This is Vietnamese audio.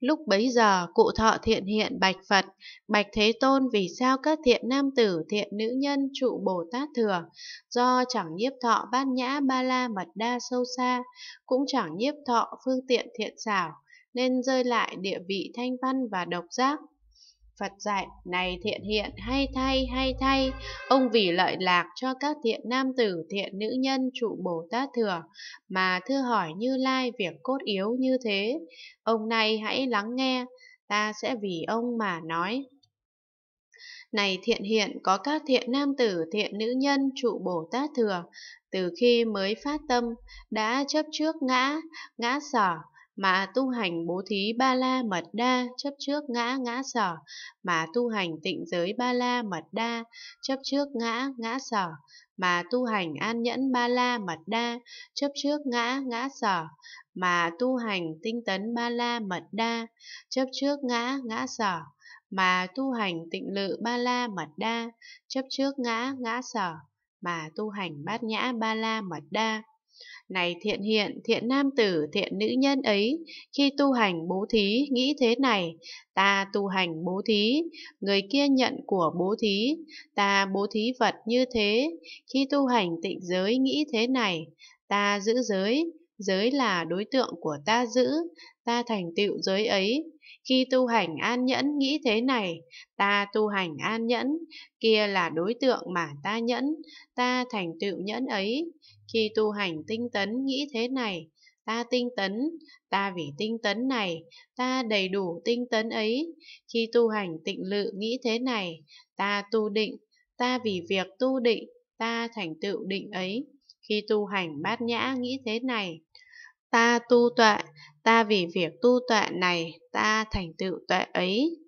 Lúc bấy giờ, cụ thọ thiện hiện bạch Phật, bạch Thế Tôn vì sao các thiện nam tử, thiện nữ nhân trụ Bồ Tát thừa, do chẳng nhiếp thọ bát nhã ba la mật đa sâu xa, cũng chẳng nhiếp thọ phương tiện thiện xảo, nên rơi lại địa vị thanh văn và độc giác. Phật dạy, này thiện hiện, hay thay, hay thay, ông vì lợi lạc cho các thiện nam tử, thiện nữ nhân trụ Bồ Tát Thừa, mà thưa hỏi Như Lai việc cốt yếu như thế. Ông này hãy lắng nghe, ta sẽ vì ông mà nói. Này thiện hiện, có các thiện nam tử, thiện nữ nhân trụ Bồ Tát Thừa, từ khi mới phát tâm, đã chấp trước ngã, ngã sở, mà tu hành bố thí ba la mật đa chấp trước ngã ngã sở mà tu hành tịnh giới ba la mật đa chấp trước ngã ngã sở mà tu hành an nhẫn ba la mật đa chấp trước ngã ngã sở mà tu hành tinh tấn ba la mật đa chấp trước ngã ngã sở mà tu hành tịnh lự ba la mật đa chấp trước ngã ngã sở mà tu hành bát nhã ba la mật đa này thiện hiện, thiện nam tử, thiện nữ nhân ấy, khi tu hành bố thí, nghĩ thế này, ta tu hành bố thí, người kia nhận của bố thí, ta bố thí vật như thế, khi tu hành tịnh giới nghĩ thế này, ta giữ giới, giới là đối tượng của ta giữ, ta thành tựu giới ấy. Khi tu hành an nhẫn nghĩ thế này, ta tu hành an nhẫn, kia là đối tượng mà ta nhẫn, ta thành tựu nhẫn ấy. Khi tu hành tinh tấn nghĩ thế này, ta tinh tấn, ta vì tinh tấn này, ta đầy đủ tinh tấn ấy. Khi tu hành tịnh lự nghĩ thế này, ta tu định, ta vì việc tu định, ta thành tựu định ấy. Khi tu hành bát nhã nghĩ thế này, ta tu tuệ, ta vì việc tu tuệ này, ta thành tựu tuệ ấy,